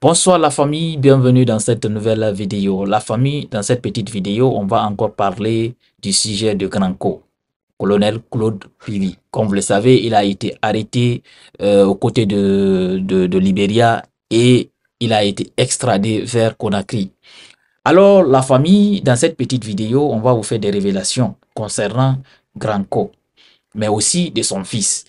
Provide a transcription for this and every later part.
Bonsoir la famille, bienvenue dans cette nouvelle vidéo. La famille, dans cette petite vidéo, on va encore parler du sujet de Granco, colonel Claude Pivy. Comme vous le savez, il a été arrêté euh, aux côtés de, de, de Libéria et il a été extradé vers Conakry. Alors la famille, dans cette petite vidéo, on va vous faire des révélations concernant Granco, mais aussi de son fils.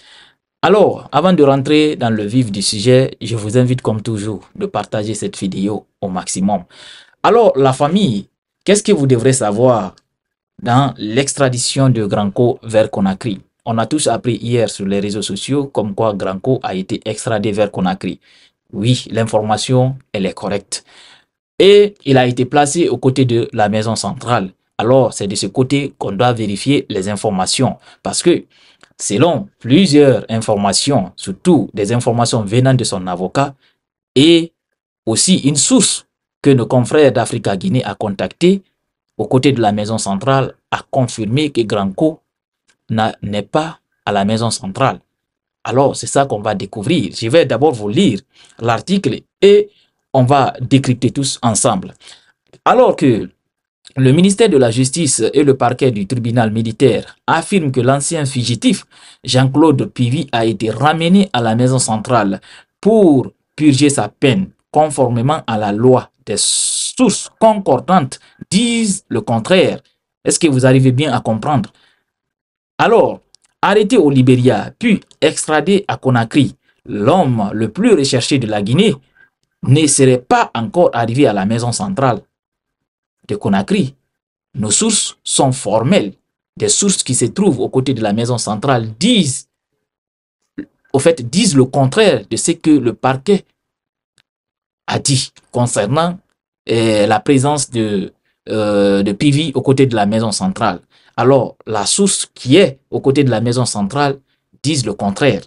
Alors, avant de rentrer dans le vif du sujet, je vous invite comme toujours de partager cette vidéo au maximum. Alors, la famille, qu'est-ce que vous devrez savoir dans l'extradition de Granco vers Conakry On a tous appris hier sur les réseaux sociaux comme quoi Granco a été extradé vers Conakry. Oui, l'information, elle est correcte. Et il a été placé aux côtés de la maison centrale. Alors, c'est de ce côté qu'on doit vérifier les informations parce que selon plusieurs informations, surtout des informations venant de son avocat et aussi une source que nos confrères d'Africa Guinée a contacté aux côtés de la maison centrale a confirmé que Granco n'est pas à la maison centrale. Alors, c'est ça qu'on va découvrir. Je vais d'abord vous lire l'article et on va décrypter tous ensemble. Alors que le ministère de la Justice et le parquet du tribunal militaire affirment que l'ancien fugitif Jean-Claude Pivy a été ramené à la maison centrale pour purger sa peine conformément à la loi. Des sources concordantes disent le contraire. Est-ce que vous arrivez bien à comprendre Alors, arrêté au Libéria, puis extradé à Conakry, l'homme le plus recherché de la Guinée ne serait pas encore arrivé à la maison centrale de Conakry. Nos sources sont formelles. Des sources qui se trouvent aux côtés de la maison centrale disent, au fait, disent le contraire de ce que le parquet a dit concernant euh, la présence de, euh, de Pivi aux côtés de la maison centrale. Alors, la source qui est aux côtés de la maison centrale disent le contraire.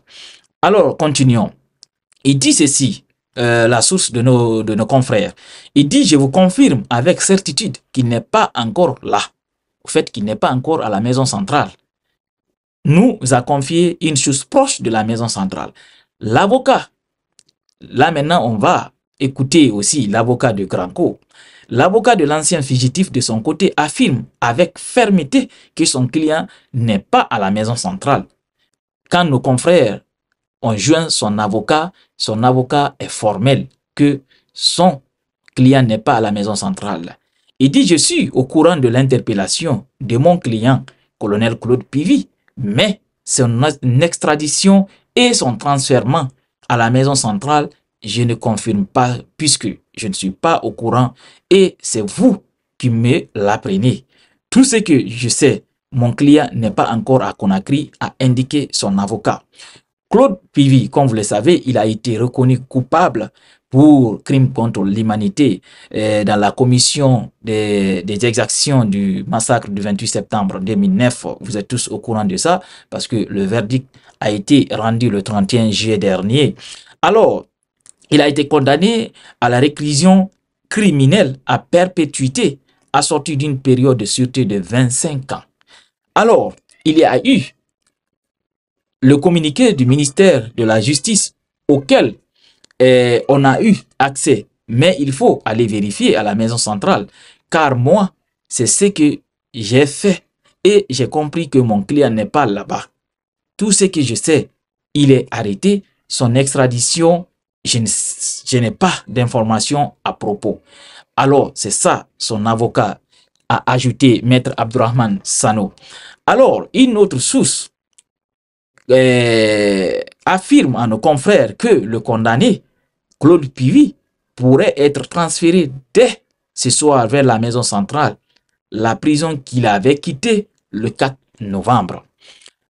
Alors, continuons. Il dit ceci. Euh, la source de nos, de nos confrères. Il dit, je vous confirme avec certitude qu'il n'est pas encore là. Au fait qu'il n'est pas encore à la maison centrale. Nous a confié une source proche de la maison centrale. L'avocat. Là maintenant, on va écouter aussi l'avocat de Granco. L'avocat de l'ancien fugitif de son côté affirme avec fermeté que son client n'est pas à la maison centrale. Quand nos confrères on joint son avocat, son avocat est formel que son client n'est pas à la maison centrale. Il dit, je suis au courant de l'interpellation de mon client, colonel Claude Pivy, mais son extradition et son transfert à la maison centrale, je ne confirme pas puisque je ne suis pas au courant et c'est vous qui me l'apprenez. Tout ce que je sais, mon client n'est pas encore à Conakry, a indiqué son avocat. Claude Pivi, comme vous le savez, il a été reconnu coupable pour crime contre l'humanité euh, dans la commission des, exactions du massacre du 28 septembre 2009. Vous êtes tous au courant de ça parce que le verdict a été rendu le 31 juillet dernier. Alors, il a été condamné à la réclusion criminelle à perpétuité assortie d'une période de sûreté de 25 ans. Alors, il y a eu le communiqué du ministère de la Justice auquel eh, on a eu accès. Mais il faut aller vérifier à la maison centrale, car moi, c'est ce que j'ai fait et j'ai compris que mon client n'est pas là-bas. Tout ce que je sais, il est arrêté, son extradition, je n'ai pas d'informations à propos. Alors, c'est ça, son avocat a ajouté Maître Abdurrahman Sano. Alors, une autre source eh, affirme à nos confrères que le condamné, Claude Pivi, pourrait être transféré dès ce soir vers la maison centrale, la prison qu'il avait quittée le 4 novembre.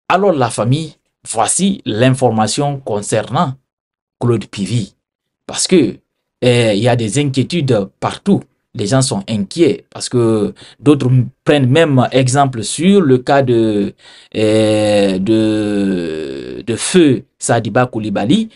Alors la famille, voici l'information concernant Claude Pivi, parce que eh, il y a des inquiétudes partout les gens sont inquiets parce que d'autres prennent même exemple sur le cas de, euh, de, de feu Sadiba Koulibaly.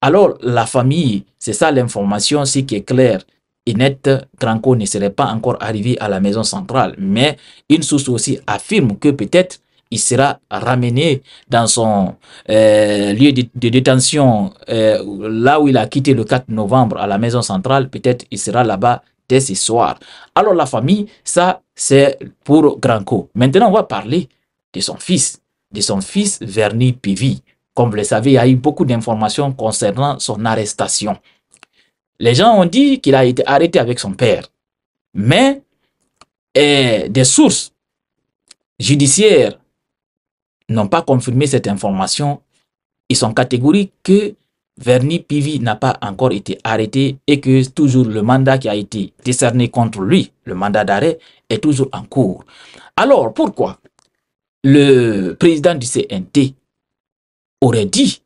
Alors, la famille, c'est ça l'information, c'est qui est clair et net. Granco ne serait pas encore arrivé à la maison centrale, mais une source aussi affirme que peut-être il sera ramené dans son euh, lieu de, détention, euh, là où il a quitté le 4 novembre à la maison centrale. Peut-être il sera là-bas ce soir Alors la famille, ça c'est pour Granco. Maintenant, on va parler de son fils, de son fils vernis Pivi. Comme vous le savez, il y a eu beaucoup d'informations concernant son arrestation. Les gens ont dit qu'il a été arrêté avec son père. Mais eh, des sources judiciaires n'ont pas confirmé cette information. Ils sont catégoriques que Verni Pivi n'a pas encore été arrêté et que toujours le mandat qui a été décerné contre lui, le mandat d'arrêt, est toujours en cours. Alors pourquoi le président du CNT aurait dit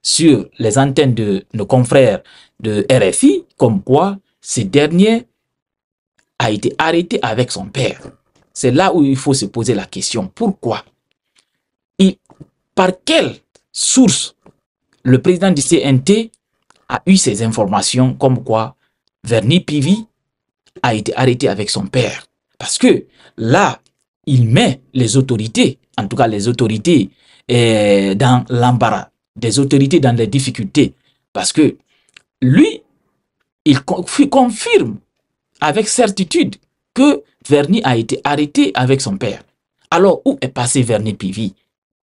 sur les antennes de nos confrères de RFI comme quoi ce dernier a été arrêté avec son père. C'est là où il faut se poser la question. Pourquoi et Par quelle source le président du CNT a eu ces informations comme quoi Verni Pivi a été arrêté avec son père. Parce que là, il met les autorités, en tout cas les autorités euh, dans l'embarras, des autorités dans les difficultés. Parce que lui, il confirme avec certitude que Verni a été arrêté avec son père. Alors, où est passé Verni Pivi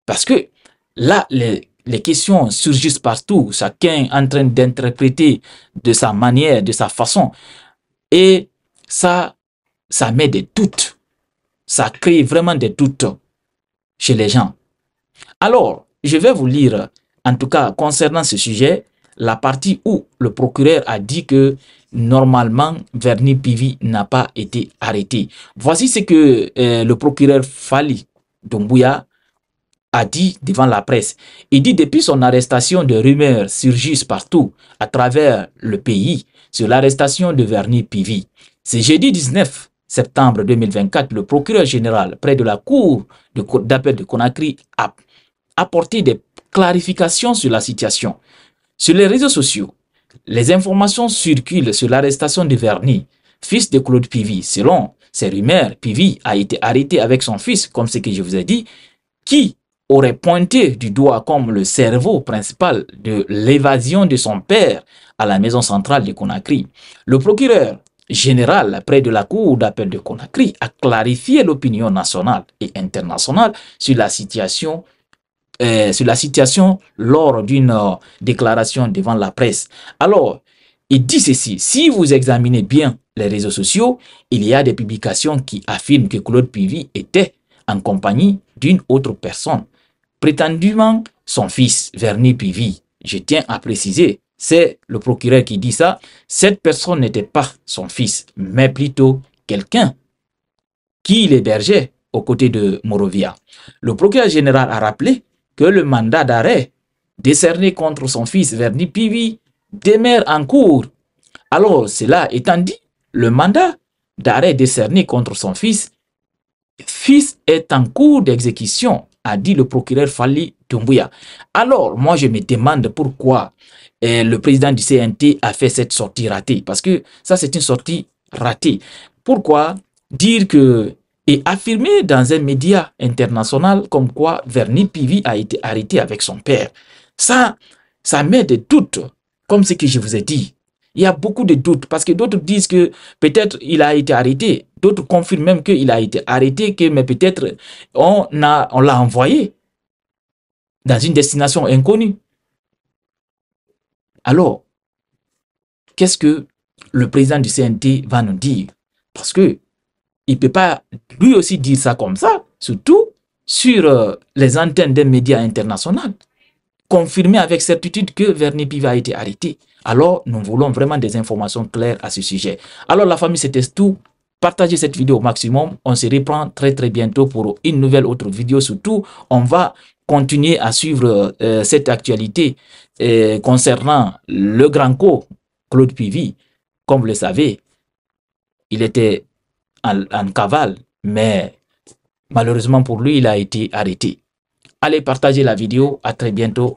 Parce que là, les les questions surgissent partout, chacun en train d'interpréter de sa manière, de sa façon. Et ça, ça met des doutes. Ça crée vraiment des doutes chez les gens. Alors, je vais vous lire, en tout cas concernant ce sujet, la partie où le procureur a dit que normalement Verni Pivi n'a pas été arrêté. Voici ce que euh, le procureur Fali Dombuya a dit devant la presse. Il dit depuis son arrestation, des rumeurs surgissent partout à travers le pays sur l'arrestation de Verny Pivi. C'est jeudi 19 septembre 2024, le procureur général près de la cour d'appel de, Conakry a apporté des clarifications sur la situation. Sur les réseaux sociaux, les informations circulent sur l'arrestation de Verny, fils de Claude Pivi. Selon ces rumeurs, Pivi a été arrêté avec son fils, comme ce que je vous ai dit, qui aurait pointé du doigt comme le cerveau principal de l'évasion de son père à la maison centrale de Conakry. Le procureur général près de la Cour d'appel de Conakry a clarifié l'opinion nationale et internationale sur la situation euh, sur la situation lors d'une euh, déclaration devant la presse. Alors, il dit ceci, si vous examinez bien les réseaux sociaux, il y a des publications qui affirment que Claude Pivy était en compagnie d'une autre personne prétendument son fils, Verni Pivi. Je tiens à préciser, c'est le procureur qui dit ça. Cette personne n'était pas son fils, mais plutôt quelqu'un qui l'hébergeait aux côtés de Morovia. Le procureur général a rappelé que le mandat d'arrêt décerné contre son fils Verni Pivi demeure en cours. Alors, cela étant dit, le mandat d'arrêt décerné contre son fils, fils est en cours d'exécution a dit le procureur Fali Tumbuya. Alors, moi, je me demande pourquoi euh, le président du CNT a fait cette sortie ratée. Parce que ça, c'est une sortie ratée. Pourquoi dire que et affirmer dans un média international comme quoi Verni Pivi a été arrêté avec son père. Ça, ça met des doutes, comme ce que je vous ai dit il y a beaucoup de doutes parce que d'autres disent que peut-être il a été arrêté. D'autres confirment même qu'il a été arrêté, que mais peut-être on a, on l'a envoyé dans une destination inconnue. Alors, qu'est-ce que le président du CNT va nous dire Parce que il peut pas lui aussi dire ça comme ça, surtout sur euh, les antennes des médias internationaux. Confirmer avec certitude que Vernipiva a été arrêté. Alors, nous voulons vraiment des informations claires à ce sujet. Alors, la famille, c'était tout. Partagez cette vidéo au maximum. On se reprend très très bientôt pour une nouvelle autre vidéo. Surtout, on va continuer à suivre euh, cette actualité euh, concernant le grand co, Claude Pivy. Comme vous le savez, il était en, cavale, mais malheureusement pour lui, il a été arrêté. Allez partager la vidéo. À très bientôt.